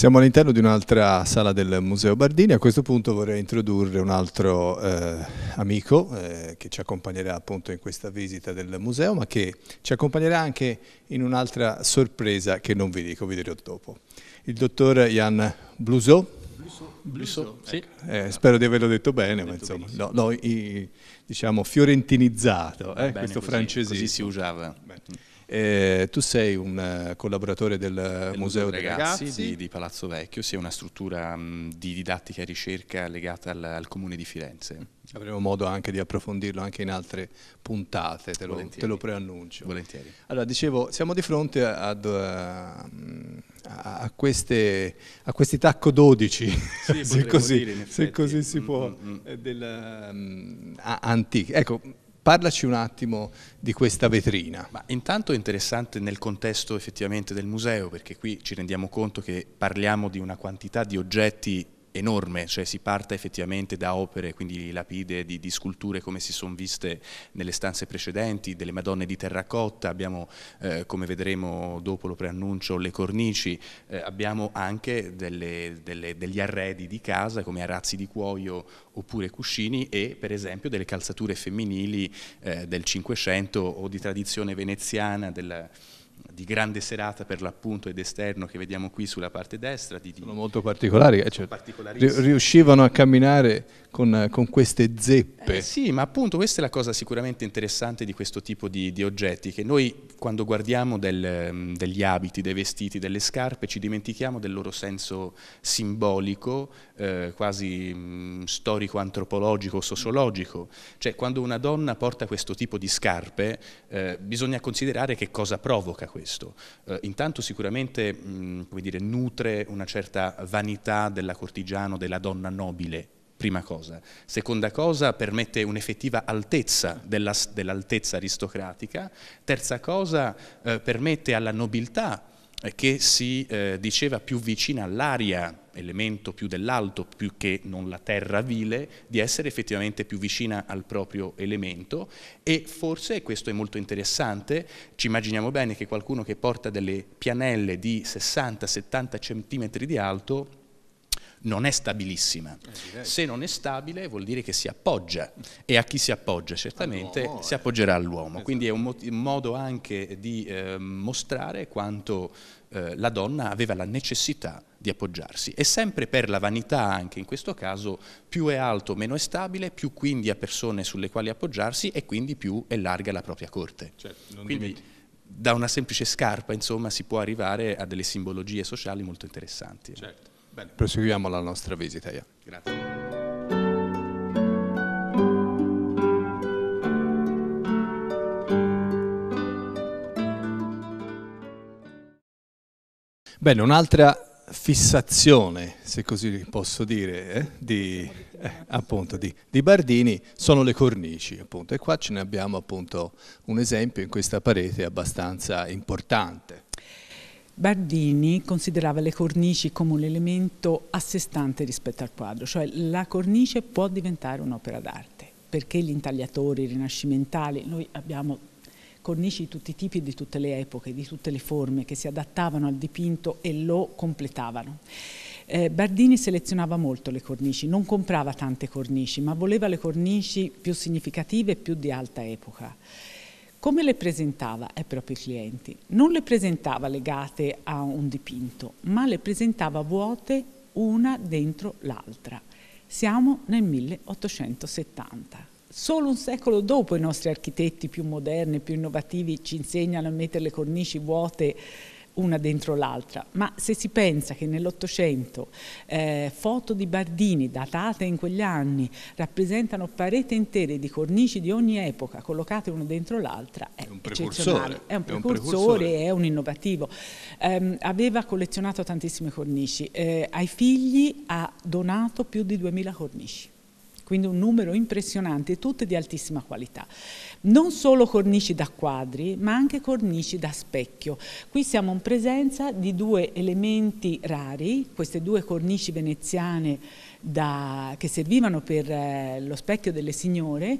Siamo all'interno di un'altra sala del Museo Bardini, a questo punto vorrei introdurre un altro eh, amico eh, che ci accompagnerà appunto in questa visita del museo, ma che ci accompagnerà anche in un'altra sorpresa che non vi dico, vi dirò dopo. Il dottor Jan Blusot, Blusso, sì. ecco. eh, spero di averlo detto bene, detto ma insomma, no, no, i, diciamo fiorentinizzato, eh, questo francese. Così si usava. Beh. Eh, tu sei un eh, collaboratore del, eh, del Museo dei Ragazzi, ragazzi. Di, di, Palazzo Vecchio, sia una struttura mh, mm, di didattica e ricerca legata al, al Comune di Firenze. Mm. Avremo modo anche di approfondirlo anche in altre puntate, te lo, te lo preannuncio. Volentieri. Allora, dicevo, siamo di fronte ad, uh, a, queste, a, questi tacco 12, sì, se, così, dire, se così si mm, può, mm, mm, mm. Della, um, antichi. Ecco, Parlaci un attimo di questa vetrina. Ma intanto è interessante nel contesto effettivamente del museo, perché qui ci rendiamo conto che parliamo di una quantità di oggetti enorme, cioè si parta effettivamente da opere, quindi lapide di, di sculture come si sono viste nelle stanze precedenti, delle Madonne di terracotta, abbiamo eh, come vedremo dopo lo preannuncio le cornici, eh, abbiamo anche delle, delle, degli arredi di casa come arazzi di cuoio oppure cuscini e per esempio delle calzature femminili eh, del Cinquecento o di tradizione veneziana della di grande serata per l'appunto ed esterno che vediamo qui sulla parte destra. Di, di Sono molto particolari, eh, cioè, riuscivano a camminare con, con queste zeppe. Eh sì, ma appunto questa è la cosa sicuramente interessante di questo tipo di, di oggetti, che noi quando guardiamo del, degli abiti, dei vestiti, delle scarpe, ci dimentichiamo del loro senso simbolico eh, quasi mh, mm, storico, antropologico, sociologico. Cioè quando una donna porta questo tipo di scarpe eh, bisogna considerare che cosa provoca questo. Eh, intanto sicuramente mh, mm, come dire, nutre una certa vanità della cortigiana, della donna nobile, prima cosa. Seconda cosa, permette un'effettiva altezza dell'altezza aristocratica. Terza cosa, eh, permette alla nobiltà eh, che si eh, diceva più vicina all'aria elemento più dell'alto, più che non la terra vile, di essere effettivamente più vicina al proprio elemento e forse, e questo è molto interessante, ci immaginiamo bene che qualcuno che porta delle pianelle di 60-70 cm di alto non è stabilissima. Eh, Se non è stabile vuol dire che si appoggia e a chi si appoggia certamente si eh. appoggerà all'uomo. Esatto. Quindi è un, modo anche di eh, mostrare quanto eh, la donna aveva la necessità di appoggiarsi e sempre per la vanità anche in questo caso più è alto meno è stabile, più quindi ha persone sulle quali appoggiarsi e quindi più è larga la propria corte. Certo, da una semplice scarpa, insomma, si può arrivare a delle simbologie sociali molto interessanti. Certo. Bene, proseguiamo la nostra visita. Yeah. Grazie. Bene, un'altra fissazione, se così posso dire, eh, di, eh, appunto, di, di, Bardini sono le cornici. Appunto. E qua ce ne abbiamo appunto, un esempio in questa parete abbastanza importante. Bardini considerava le cornici come un elemento a sé stante rispetto al quadro, cioè la cornice può diventare un'opera d'arte, perché gli intagliatori rinascimentali, noi abbiamo cornici di tutti i tipi, di tutte le epoche, di tutte le forme che si adattavano al dipinto e lo completavano. Eh, Bardini selezionava molto le cornici, non comprava tante cornici, ma voleva le cornici più significative e più di alta epoca. Come le presentava ai propri clienti? Non le presentava legate a un dipinto, ma le presentava vuote una dentro l'altra. Siamo nel 1870. Solo un secolo dopo i nostri architetti più moderni, più innovativi ci insegnano a mettere le cornici vuote una dentro l'altra, ma se si pensa che nell'Ottocento eh, foto di Bardini datate in quegli anni rappresentano parete intere di cornici di ogni epoca collocate una dentro l'altra, è, è, un precursore, è un precursore, è un innovativo. Eh, aveva collezionato tantissime cornici, eh, ai figli ha donato più di 2000 cornici quindi un numero impressionante, tutte di altissima qualità. Non solo cornici da quadri, ma anche cornici da specchio. Qui siamo in presenza di due elementi rari, queste due cornici veneziane da, che servivano per eh, lo specchio delle signore,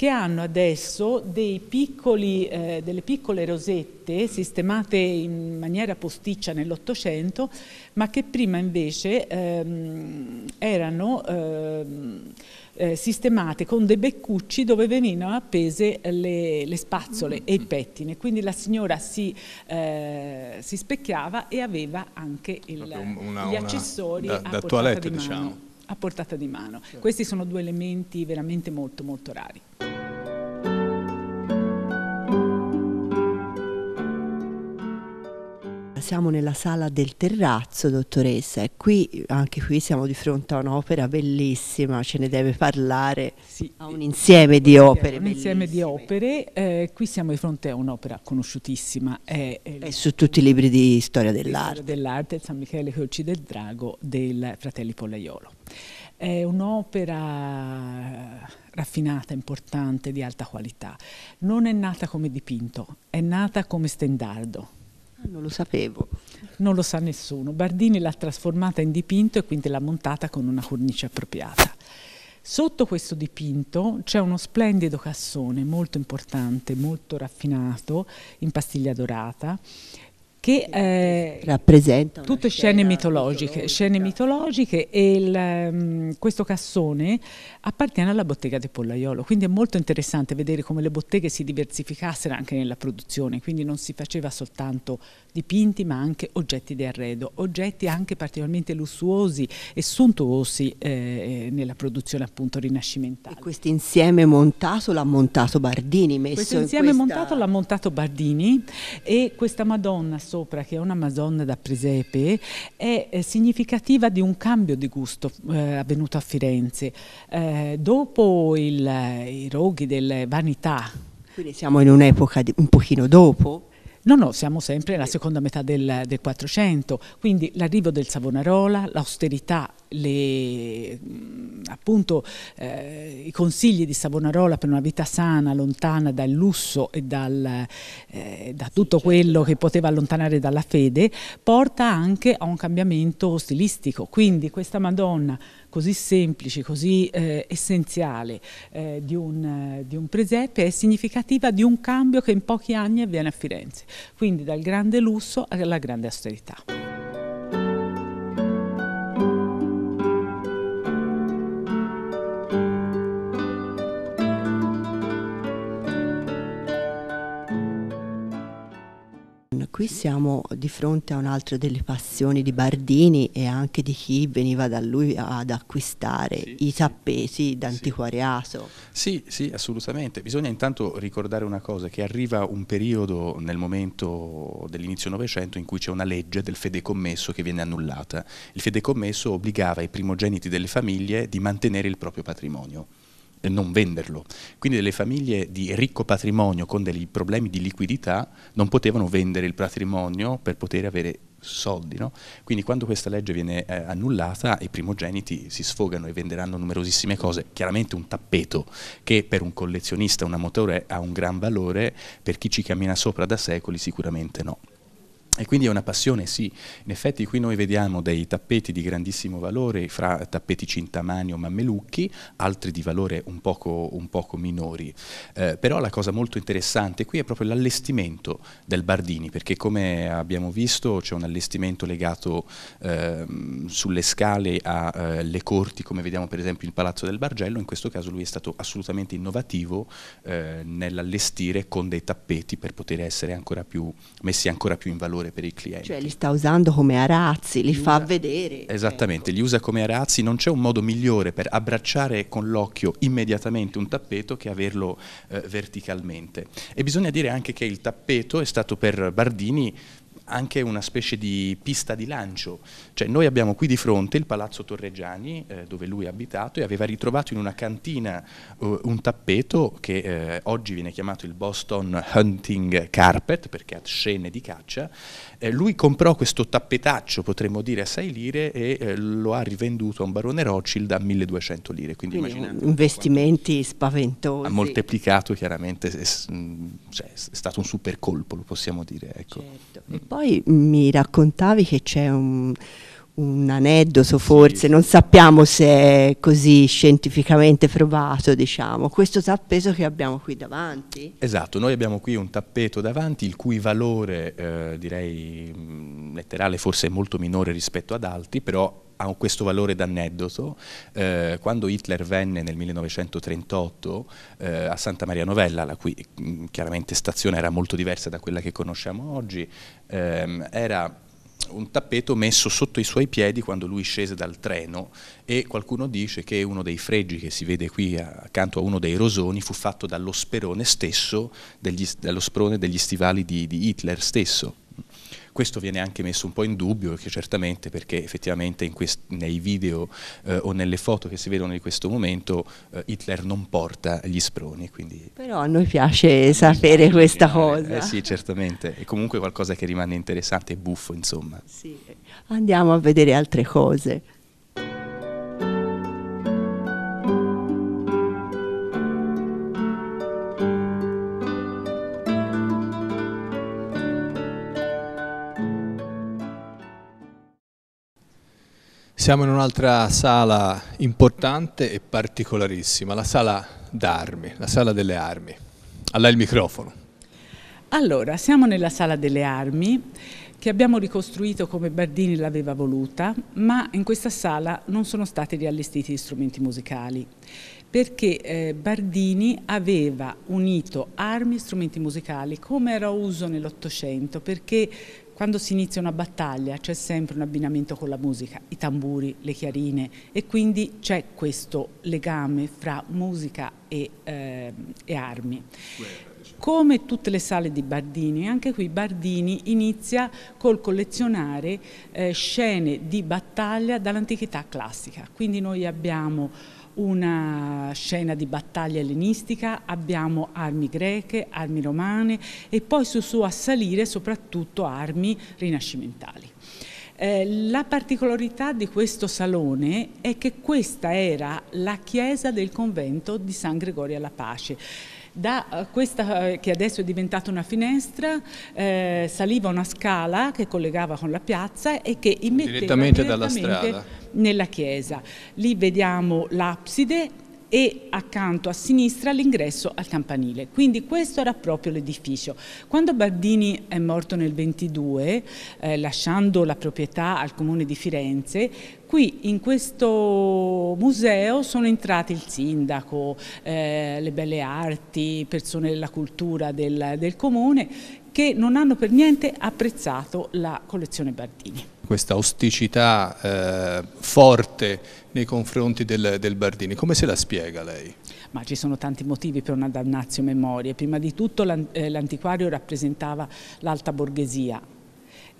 che hanno adesso piccoli, eh, delle piccole rosette sistemate in maniera posticcia nell'Ottocento, ma che prima invece ehm, erano ehm, eh, sistemate con dei beccucci dove venivano appese le, le spazzole mm. e i pettine. Quindi la signora si, eh, si specchiava e aveva anche il, una, gli accessori una, da, a da toilette, di mano. Diciamo. A portata di mano. Questi sono due elementi veramente molto molto rari. siamo nella sala del terrazzo, dottoressa, e qui, anche qui siamo di fronte a un'opera bellissima, ce ne deve parlare, sì, a un insieme di opere. Un insieme di opere, eh, qui siamo di fronte a un'opera conosciutissima. È, è, è, su tutti i libri di storia dell'arte. dell'arte, San Michele che uccide il drago, del Fratelli Pollaiolo. È un'opera raffinata, importante, di alta qualità. Non è nata come dipinto, è nata come stendardo non lo sapevo. Non lo sa nessuno. Bardini l'ha trasformata in dipinto e quindi l'ha montata con una cornice appropriata. Sotto questo dipinto c'è uno splendido cassone molto importante, molto raffinato, in pastiglia dorata, che eh, rappresenta tutte scena scene mitologiche, scene mitologiche e il, um, questo cassone appartiene alla bottega del Pollaiolo, quindi è molto interessante vedere come le botteghe si diversificassero anche nella produzione, quindi non si faceva soltanto dipinti ma anche oggetti di arredo, oggetti anche particolarmente lussuosi e suntuosi eh, eh, nella produzione appunto rinascimentale. E questo insieme montato l'ha montato Bardini, messo questo insieme in questa... montato l'ha montato Bardini e questa Madonna sopra, che è una Madonna da Presepe, è eh, significativa di un cambio di gusto eh, avvenuto a Firenze. Eh, dopo il, eh, i roghi delle vanità, quindi siamo in un'epoca un pochino dopo, No, no, siamo sempre nella seconda metà del, del 400, quindi l'arrivo del Savonarola, l'austerità, mm, appunto eh, i consigli di Savonarola per una vita sana, lontana dal lusso e dal, eh, da tutto certo. quello che poteva allontanare dalla fede, porta anche a un cambiamento stilistico. Quindi questa Madonna così semplice, così eh, essenziale eh, di, un, eh, di, un, presepe è significativa di un cambio che in pochi anni avviene a Firenze, quindi dal grande lusso alla grande austerità. qui siamo di fronte a un'altra delle passioni di Bardini e anche di chi veniva da lui ad acquistare sì, i tappeti d'antiquariato. Sì. sì, sì, assolutamente. Bisogna intanto ricordare una cosa, che arriva un periodo nel momento dell'inizio del Novecento in cui c'è una legge del fedecommesso che viene annullata. Il fedecommesso obbligava i primogeniti delle famiglie di mantenere il proprio patrimonio non venderlo. Quindi delle famiglie di ricco patrimonio con dei problemi di liquidità non potevano vendere il patrimonio per poter avere soldi. No? Quindi quando questa legge viene eh, annullata i primogeniti si sfogano e venderanno numerosissime cose. Chiaramente un tappeto che per un collezionista, una motore, ha un gran valore, per chi ci cammina sopra da secoli sicuramente no. E quindi è una passione, sì. In effetti qui noi vediamo dei tappeti di grandissimo valore, fra tappeti cintamani o mammelucchi, altri di valore un poco, un poco minori. Eh, però la cosa molto interessante qui è proprio l'allestimento del Bardini, perché come abbiamo visto c'è un allestimento legato eh, sulle scale alle eh, corti, come vediamo per esempio il Palazzo del Bargello, in questo caso lui è stato assolutamente innovativo eh, nell'allestire con dei tappeti per poter essere ancora più, messi ancora più in valore valore per i clienti. Cioè li sta usando come arazzi, li, li fa usa... vedere. Ecco. Esattamente, ecco. li usa come arazzi, non c'è un modo migliore per abbracciare con l'occhio immediatamente un tappeto che averlo eh, verticalmente. E bisogna dire anche che il tappeto è stato per Bardini anche una specie di pista di lancio, cioè noi abbiamo qui di fronte il Palazzo Torreggiani eh, dove lui è abitato e aveva ritrovato in una cantina eh, un tappeto che eh, oggi viene chiamato il Boston Hunting Carpet perché ha scene di caccia, eh, lui comprò questo tappetaccio potremmo dire a 6 lire e eh, lo ha rivenduto a un barone Rothschild a 1200 lire, quindi, quindi immaginate. Investimenti spaventosi. Ha moltiplicato chiaramente, è, mm, cioè, è stato un super colpo lo possiamo dire. Ecco. Certo poi mi raccontavi che c'è un un aneddoto forse, sì. non sappiamo se è così scientificamente provato, diciamo, questo tappeto che abbiamo qui davanti. Esatto, noi abbiamo qui un tappeto davanti il cui valore eh, direi mm, letterale forse è molto minore rispetto ad altri, però ha questo valore d'aneddoto. Eh, quando Hitler venne nel 1938 eh, a Santa Maria Novella, la cui mm, chiaramente stazione era molto diversa da quella che conosciamo oggi, ehm, era un tappeto messo sotto i suoi piedi quando lui scese dal treno e qualcuno dice che uno dei fregi che si vede qui accanto a uno dei rosoni fu fatto dallo sperone stesso, degli, dallo sprone degli stivali di, di Hitler stesso. Questo viene anche messo un po' in dubbio, perché certamente perché effettivamente nei video eh, o nelle foto che si vedono di questo momento eh, Hitler non porta gli sproni. Quindi... Però a noi piace a sapere noi questa eh, cosa. Eh, sì, certamente, è comunque qualcosa che rimane interessante e buffo, insomma. Sì. Andiamo a vedere altre cose. Siamo in un'altra sala importante e particolarissima, la sala d'armi, la sala delle armi. A lei il microfono. Allora, siamo nella sala delle armi che abbiamo ricostruito come Bardini l'aveva voluta, ma in questa sala non sono stati riallestiti gli strumenti musicali, perché eh, Bardini aveva unito armi e strumenti musicali come era uso nell'Ottocento, perché quando si inizia una battaglia c'è sempre un abbinamento con la musica, i tamburi, le chiarine e quindi c'è questo legame fra musica e, eh, e armi. Come tutte le sale di Bardini, anche qui Bardini inizia col collezionare eh, scene di battaglia dall'antichità classica, quindi noi abbiamo una scena di battaglia ellenistica, abbiamo armi greche, armi romane e poi su su a salire soprattutto armi rinascimentali. Eh, la particolarità di questo salone è che questa era la chiesa del convento di San Gregorio alla Pace. Da eh, questa eh, che adesso è diventata una finestra eh, saliva una scala che collegava con la piazza e che immetteva direttamente, direttamente dalla strada nella chiesa. Lì vediamo l'abside e accanto a sinistra l'ingresso al campanile. Quindi questo era proprio l'edificio. Quando Bardini è morto nel 22, eh, lasciando la proprietà al comune di Firenze, qui in questo museo sono entrati il sindaco, eh, le belle arti, persone della cultura del, del comune che non hanno per niente apprezzato la collezione Bardini questa osticità eh, forte nei confronti del, del Bardini. Come se la spiega lei? ma ci sono tanti motivi per una dannazio memoria. Prima di tutto eh, l'antiquario rappresentava l'alta borghesia,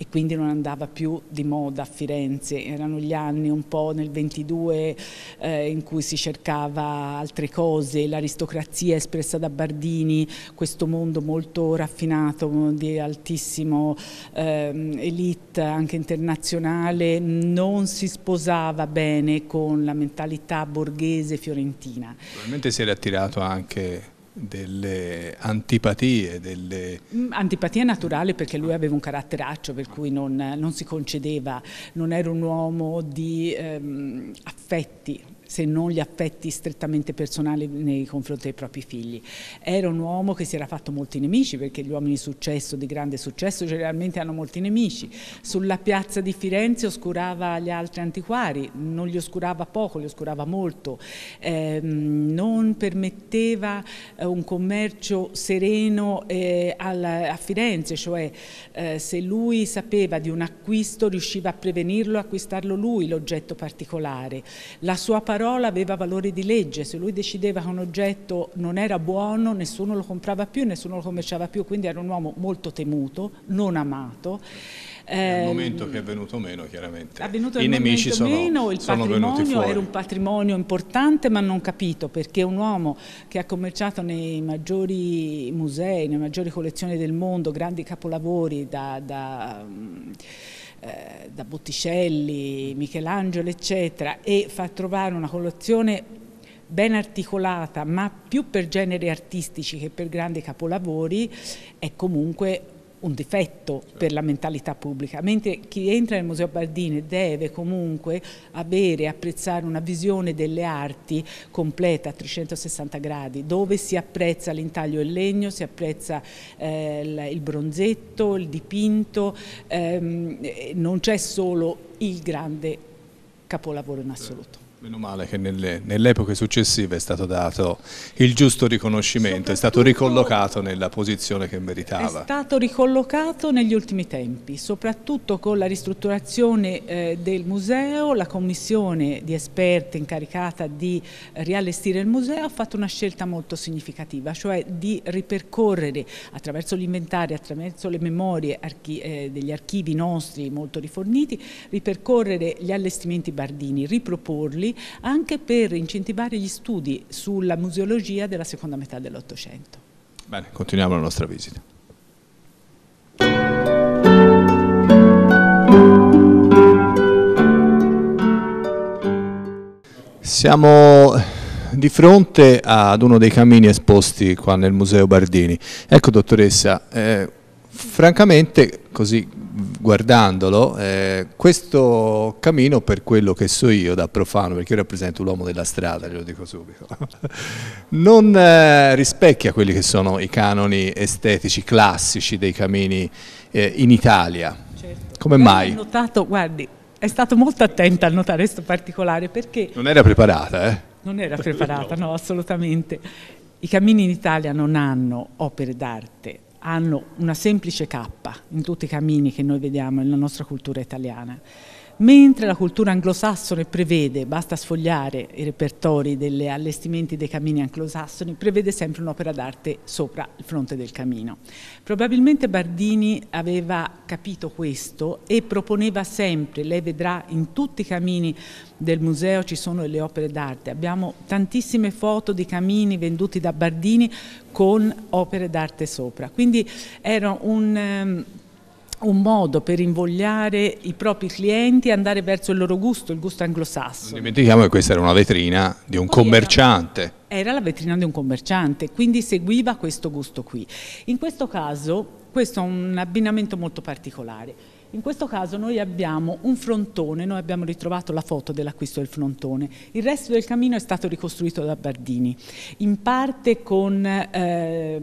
e quindi non andava più di moda a Firenze, erano gli anni un po' nel 22 eh, in cui si cercava altre cose, l'aristocrazia espressa da Bardini, questo mondo molto raffinato di altissimo eh, elite anche internazionale non si sposava bene con la mentalità borghese fiorentina. Probabilmente si era attirato anche delle antipatie. Delle... Mm, antipatia naturale perché lui aveva un caratteraccio per cui non, non si concedeva, non era un uomo di ehm, affetti, se non gli affetti strettamente personali nei confronti dei propri figli. Era un uomo che si era fatto molti nemici perché gli uomini successo, di grande successo generalmente hanno molti nemici. Sulla piazza di Firenze oscurava gli altri antiquari, non li oscurava poco, li oscurava molto, eh, non permetteva eh, un commercio sereno eh, alla, a Firenze, cioè eh, se lui sapeva di un acquisto riusciva a prevenirlo, acquistarlo lui l'oggetto particolare. La sua parola parola aveva valore di legge, se lui decideva che un oggetto non era buono nessuno lo comprava più, nessuno lo commerciava più, quindi era un uomo molto temuto, non amato. È un ehm, momento che è venuto meno chiaramente. venuto I nemici sono, meno, il sono patrimonio era un patrimonio importante ma non capito perché un uomo che ha commerciato nei maggiori musei, nelle maggiori collezioni del mondo, grandi capolavori da, da eh, da Botticelli, Michelangelo eccetera e fa trovare una collezione ben articolata ma più per generi artistici che per grandi capolavori è comunque un difetto per la mentalità pubblica, mentre chi entra nel Museo Bardini deve comunque avere e apprezzare una visione delle arti completa a 360 gradi, dove si apprezza l'intaglio in legno, si apprezza eh, il bronzetto, il dipinto, ehm, non c'è solo il grande capolavoro in assoluto. Meno male che nelle, nelle, epoche successive è stato dato il giusto riconoscimento, è stato ricollocato nella posizione che meritava. È stato ricollocato negli ultimi tempi, soprattutto con la ristrutturazione eh, del museo, la commissione di esperti incaricata di eh, riallestire il museo ha fatto una scelta molto significativa, cioè di ripercorrere attraverso l'inventario, attraverso le memorie archi eh, degli archivi nostri molto riforniti, ripercorrere gli allestimenti bardini, riproporli anche per incentivare gli studi sulla museologia della seconda metà dell'Ottocento. Bene, continuiamo la nostra visita. Siamo di fronte ad uno dei cammini esposti qua nel Museo Bardini. Ecco dottoressa, eh, francamente, così guardandolo, eh, questo cammino per quello che so io da profano, perché io rappresento l'uomo della strada, glielo dico subito, non eh, rispecchia quelli che sono i canoni estetici classici dei cammini eh, in Italia. Certo. Come mai? Ho notato, guardi, è stato molto attenta a notare questo particolare perché... Non era preparata, eh? Non era preparata, no, assolutamente. I cammini in Italia non hanno opere d'arte hanno una semplice cappa in tutti i cammini che noi vediamo nella nostra cultura italiana mentre la cultura anglosassone prevede, basta sfogliare i repertori degli allestimenti dei camini anglosassoni, prevede sempre un'opera d'arte sopra il fronte del camino. Probabilmente Bardini aveva capito questo e proponeva sempre, lei vedrà in tutti i camini del museo ci sono le opere d'arte, abbiamo tantissime foto di camini venduti da Bardini con opere d'arte sopra, quindi era un ehm, un modo per invogliare i propri clienti a andare verso il loro gusto, il gusto anglosassone. Non dimentichiamo che questa era una vetrina di un Poi commerciante. Era era la vetrina di un commerciante, quindi seguiva questo gusto qui. In questo caso questo è un abbinamento molto particolare. In questo caso noi abbiamo un frontone, noi abbiamo ritrovato la foto dell'acquisto del frontone, il resto del camino è stato ricostruito da Bardini, in parte con eh,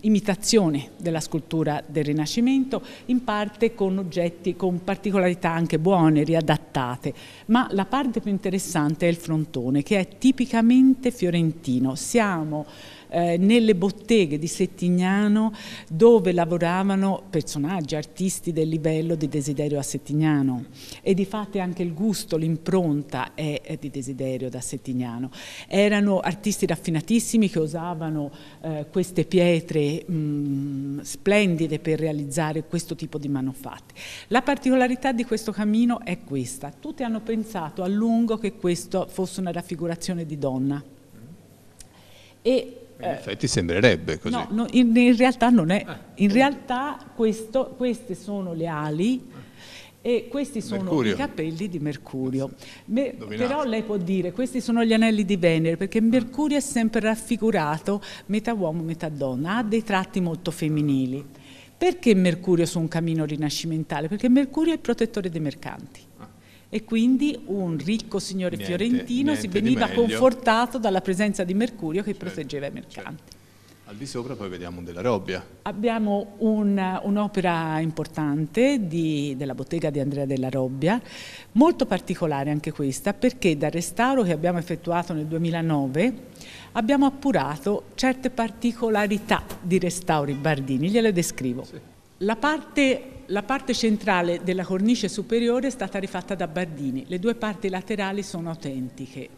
imitazione della scultura del Rinascimento, in parte con oggetti con particolarità anche buone, riadattate, ma la parte più interessante è il frontone che è tipicamente fiorentino. Siamo eh, nelle botteghe di Settignano dove lavoravano personaggi, artisti del livello di Desiderio a Settignano e di fatto anche il gusto, l'impronta è, è di Desiderio da Settignano. Erano artisti raffinatissimi che usavano eh, queste pietre mh, mm, splendide per realizzare questo tipo di manufatti. La particolarità di questo cammino è questa, tutti hanno pensato a lungo che questo fosse una raffigurazione di donna. E in effetti sembrerebbe così. No, no in, in, realtà non è. In realtà questo, queste sono le ali e questi sono Mercurio. i capelli di Mercurio. Me, però lei può dire, questi sono gli anelli di Venere, perché Mercurio è sempre raffigurato metà uomo, metà donna, ha dei tratti molto femminili. Perché Mercurio su un cammino rinascimentale? Perché Mercurio è il protettore dei mercanti e quindi un ricco signore niente, fiorentino niente si veniva confortato dalla presenza di Mercurio che eh, certo, proteggeva i mercanti. Certo. Al di sopra poi vediamo della Robbia. Abbiamo un'opera importante di, della bottega di Andrea della Robbia, molto particolare anche questa perché dal restauro che abbiamo effettuato nel 2009 abbiamo appurato certe particolarità di restauri Bardini, gliele descrivo. Sì. La parte la parte centrale della cornice superiore è stata rifatta da Bardini, le due parti laterali sono autentiche.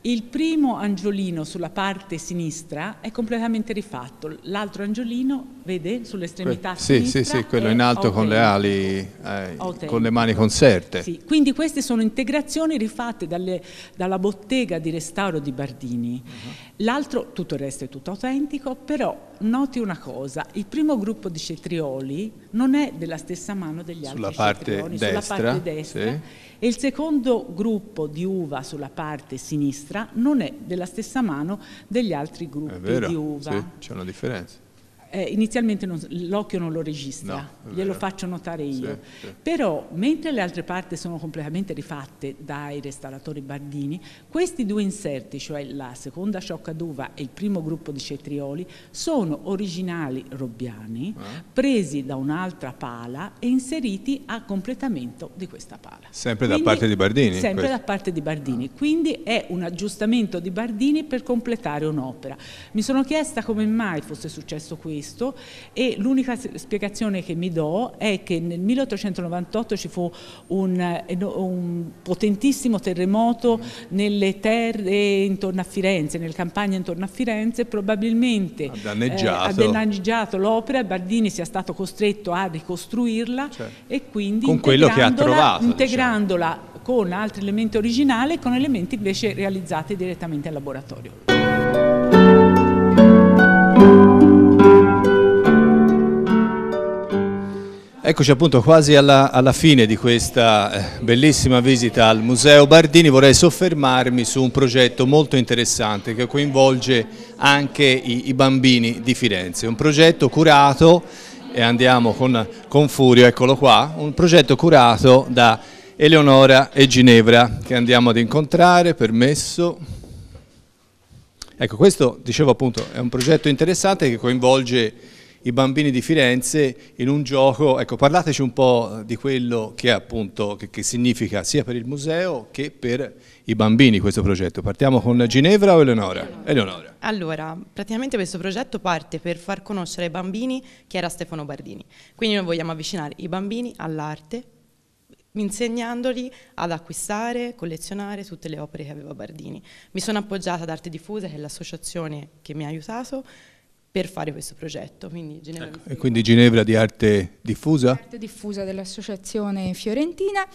Il primo angiolino sulla parte sinistra è completamente rifatto, l'altro angiolino, vede, sull'estremità que sinistra... Sì, sì, sì, quello in alto con le ali, eh, con le mani conserte. Sì, quindi queste sono integrazioni rifatte dalle, dalla bottega di restauro di Bardini. Uh mhm. -huh. L'altro, tutto il resto è tutto autentico, però noti una cosa, il primo gruppo di cetrioli non è della stessa mano degli altri sulla parte destra, sulla parte destra sì. e il secondo gruppo di uva sulla parte sinistra non è della stessa mano degli altri gruppi vero, di uva. Sì, c'è una differenza eh, inizialmente l'occhio non lo registra, no, glielo faccio notare io, sì, sì. però mentre le altre parti sono completamente rifatte dai restauratori Bardini, questi due inserti, cioè la seconda sciocca d'uva e il primo gruppo di cetrioli, sono originali robbiani, ah. presi da un'altra pala e inseriti a completamento di questa pala. Sempre Quindi, da parte di Bardini? Sempre questo. da parte di Bardini, ah. quindi è un aggiustamento di Bardini per completare un'opera. Mi sono chiesta come mai fosse successo questo questo e l'unica spiegazione che mi do è che nel 1898 ci fu un, eh, un potentissimo terremoto nelle terre intorno a Firenze, nel campagna intorno a Firenze, probabilmente ha danneggiato, eh, l'opera, Bardini sia stato costretto a ricostruirla cioè, e quindi con quello che ha trovato, diciamo. integrandola diciamo con altri elementi originali e con elementi invece realizzati direttamente al laboratorio. Eccoci appunto quasi alla, alla, fine di questa eh, bellissima visita al Museo Bardini, vorrei soffermarmi su un progetto molto interessante che coinvolge anche i, i bambini di Firenze, un progetto curato, e andiamo con, con Furio, eccolo qua, un progetto curato da Eleonora e Ginevra che andiamo ad incontrare, permesso. Ecco questo, dicevo appunto, è un progetto interessante che coinvolge i bambini di Firenze in un gioco, ecco parlateci un po' di quello che, appunto, che, che significa sia per il museo che per i bambini questo progetto. Partiamo con Ginevra o Eleonora? Eleonora. Allora, praticamente questo progetto parte per far conoscere ai bambini chi era Stefano Bardini, quindi noi vogliamo avvicinare i bambini all'arte, insegnandoli ad acquistare, collezionare tutte le opere che aveva Bardini. Mi sono appoggiata ad Arte Diffusa, che è l'associazione che mi ha aiutato, per fare questo progetto. Quindi ecco. Ginevra ecco, e quindi Ginevra di arte diffusa? arte diffusa dell'Associazione Fiorentina.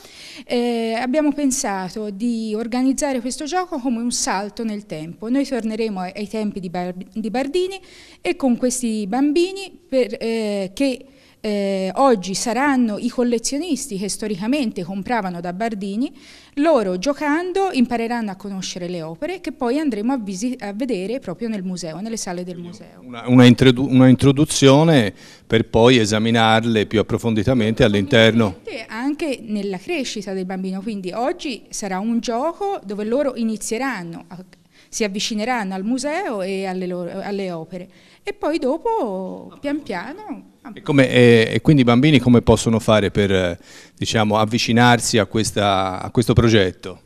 Eh, abbiamo pensato di organizzare questo gioco come un salto nel tempo. Noi torneremo ai, ai tempi di, Bar di, Bardini e con questi bambini per, eh, che eh, oggi saranno i collezionisti che storicamente compravano da Bardini, loro giocando impareranno a conoscere le opere che poi andremo a, a vedere proprio nel museo, nelle sale del museo. Una, una, introdu una introduzione per poi esaminarle più approfonditamente all'interno. Anche nella crescita del bambino, quindi oggi sarà un gioco dove loro inizieranno, a, si avvicineranno al museo e alle, loro, alle opere e poi dopo pian piano... E, come, e, e quindi i bambini come possono fare per diciamo, avvicinarsi a, questa, a questo progetto?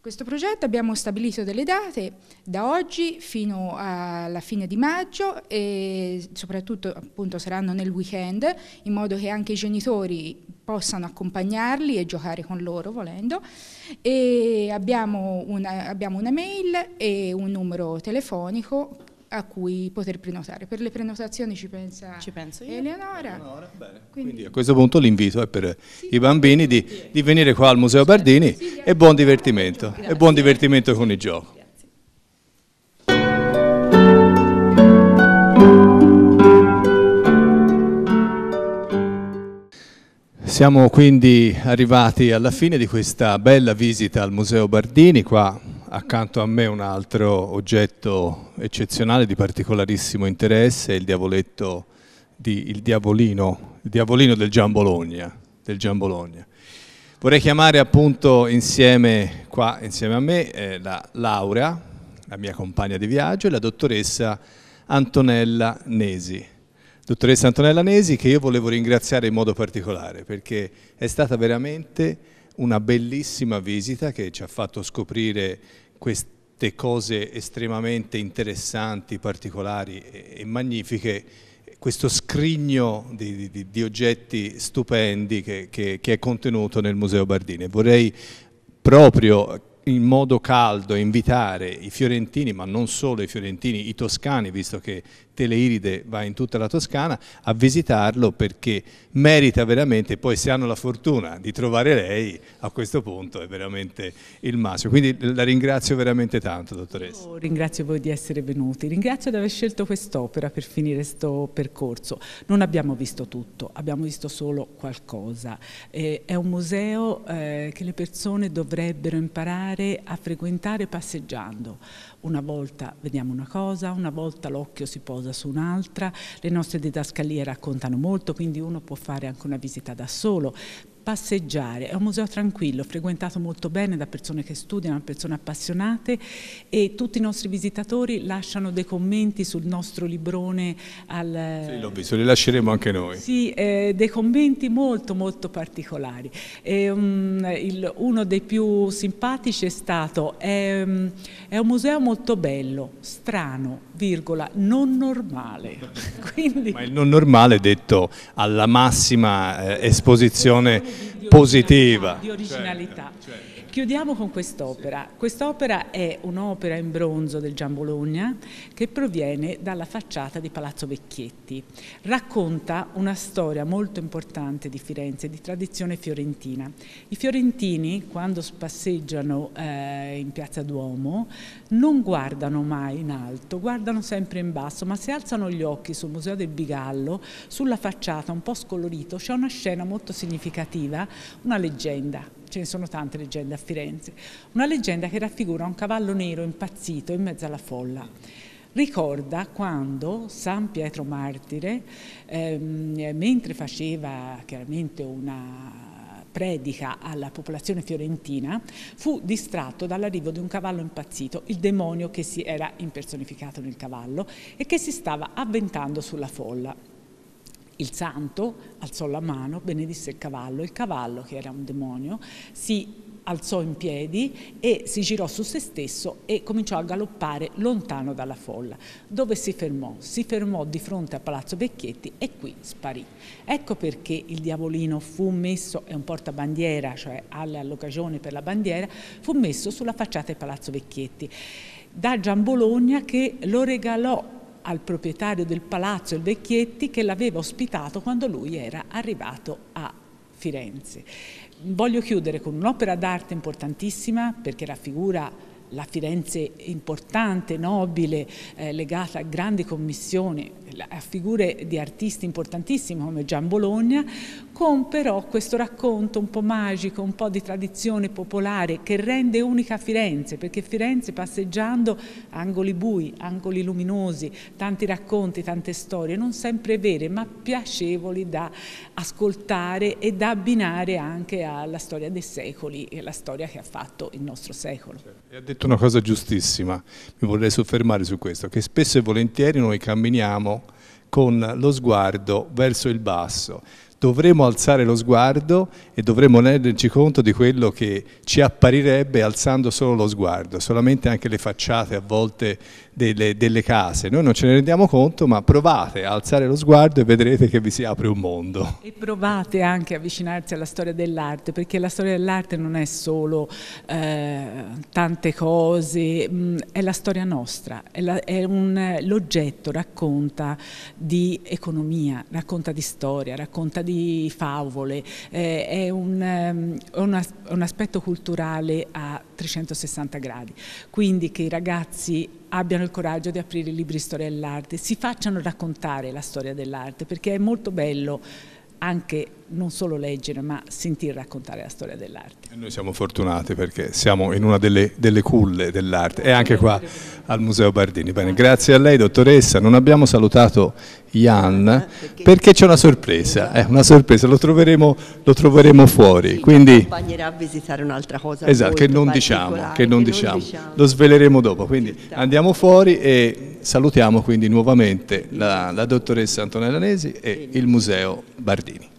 Questo progetto abbiamo stabilito delle date da oggi fino alla fine di maggio e soprattutto appunto saranno nel weekend in modo che anche i genitori possano accompagnarli e giocare con loro volendo e abbiamo una, abbiamo una mail e un numero telefonico a cui poter prenotare. Per le prenotazioni ci pensa ci Eleonora. Eleonora Quindi, Quindi, a questo punto l'invito è per sì, i bambini di, di, venire qua al Museo Bardini sì, e buon divertimento. Grazie. E buon divertimento con il gioco. Siamo quindi arrivati alla fine di questa bella visita al Museo Bardini qua accanto a me un altro oggetto eccezionale di particolarissimo interesse, il diavoletto di, il diavolino, il diavolino del Gian Bologna, del Gian Bologna. Vorrei chiamare appunto insieme, qua, insieme a me eh, la Laura, la mia compagna di viaggio, e la dottoressa Antonella Nesi. Dottoressa Antonella Nesi che io volevo ringraziare in modo particolare perché è stata veramente una bellissima visita che ci ha fatto scoprire queste cose estremamente interessanti, particolari e, magnifiche, questo scrigno di, di, di oggetti stupendi che, che, che è contenuto nel Museo Bardini. Vorrei proprio in modo caldo invitare i fiorentini, ma non solo i fiorentini, i toscani, visto che Teleiride va in tutta la Toscana a visitarlo perché merita veramente, poi se hanno la fortuna di trovare lei, a questo punto è veramente il massimo. Quindi la ringrazio veramente tanto, dottoressa. Io oh, ringrazio voi di essere venuti, ringrazio di aver scelto quest'opera per finire questo percorso. Non abbiamo visto tutto, abbiamo visto solo qualcosa. Eh, è un museo eh, che le persone dovrebbero imparare a frequentare passeggiando una volta vediamo una cosa, una volta l'occhio si posa su un'altra, le nostre didascalie raccontano molto, quindi uno può fare anche una visita da solo, passeggiare. È un museo tranquillo, frequentato molto bene da persone che studiano, persone appassionate e tutti i nostri visitatori lasciano dei commenti sul nostro librone. Al... Sì, l'ho visto, li lasceremo anche noi. Sì, eh, dei commenti molto molto particolari. E, um, il, uno dei più simpatici è stato, è, ehm, è un museo molto bello, strano, virgola, non normale. Quindi... Ma il non normale detto alla massima eh, esposizione positiva. Di originalità. Certo, certo. Chiudiamo con quest'opera. Quest'opera è un'opera in bronzo del Gian Bologna che proviene dalla facciata di Palazzo Vecchietti. Racconta una storia molto importante di Firenze, di tradizione fiorentina. I fiorentini, quando passeggiano eh, in Piazza Duomo, non guardano mai in alto, guardano sempre in basso, ma se alzano gli occhi sul Museo del Bigallo, sulla facciata un po' scolorito, c'è una scena molto significativa, una leggenda ce ne sono tante leggende a Firenze, una leggenda che raffigura un cavallo nero impazzito in mezzo alla folla. Ricorda quando San Pietro Martire, ehm, mentre faceva chiaramente una predica alla popolazione fiorentina, fu distratto dall'arrivo di un cavallo impazzito, il demonio che si era impersonificato nel cavallo e che si stava avventando sulla folla. Il santo alzò la mano, benedisse il cavallo, il cavallo che era un demonio si alzò in piedi e si girò su se stesso e cominciò a galoppare lontano dalla folla. Dove si fermò? Si fermò di fronte a Palazzo Vecchietti e qui sparì. Ecco perché il diavolino fu messo, è un portabandiera, cioè all'occasione per la bandiera, fu messo sulla facciata di Palazzo Vecchietti da Giambologna che lo regalò al proprietario del palazzo, il Vecchietti, che l'aveva ospitato quando lui era arrivato a Firenze. Voglio chiudere con un'opera d'arte importantissima perché raffigura la Firenze importante, nobile, eh, legata a grandi commissioni, a figure di artisti importantissimi come Gian Bologna, con però questo racconto un po' magico, un po' di tradizione popolare che rende unica Firenze, perché Firenze passeggiando angoli bui, angoli luminosi, tanti racconti, tante storie, non sempre vere ma piacevoli da ascoltare e da abbinare anche alla storia dei secoli e alla storia che ha fatto il nostro secolo. E ha detto una cosa giustissima, mi vorrei soffermare su questo, che spesso e volentieri noi camminiamo con lo sguardo verso il basso, dovremo alzare lo sguardo e dovremo renderci conto di quello che ci apparirebbe alzando solo lo sguardo, solamente anche le facciate a volte delle, delle case. Noi non ce ne rendiamo conto, ma provate a alzare lo sguardo e vedrete che vi si apre un mondo. E provate anche a avvicinarsi alla storia dell'arte, perché la storia dell'arte non è solo eh, tante cose, mm, è la storia nostra, eh, l'oggetto racconta di economia, racconta di storia, racconta di di favole, eh, è un, ehm, un, un aspetto culturale a 360 gradi, quindi che i ragazzi abbiano il coraggio di aprire i libri di storia dell'arte, si facciano raccontare la storia dell'arte perché è molto bello anche non solo leggere ma sentir raccontare la storia dell'arte. Noi siamo fortunati perché siamo in una delle, delle culle dell'arte e anche qua al Museo Bardini. Bene, grazie a lei dottoressa, non abbiamo salutato Jan ah, perché c'è una sorpresa, eh, una sorpresa, lo troveremo, lo troveremo fuori. Quindi, accompagnerà a visitare un'altra cosa. Esatto, che non, diciamo, che non diciamo. diciamo, lo sveleremo dopo. Quindi andiamo fuori e salutiamo quindi nuovamente la, la dottoressa Antonella Nesi e il Museo Bardini.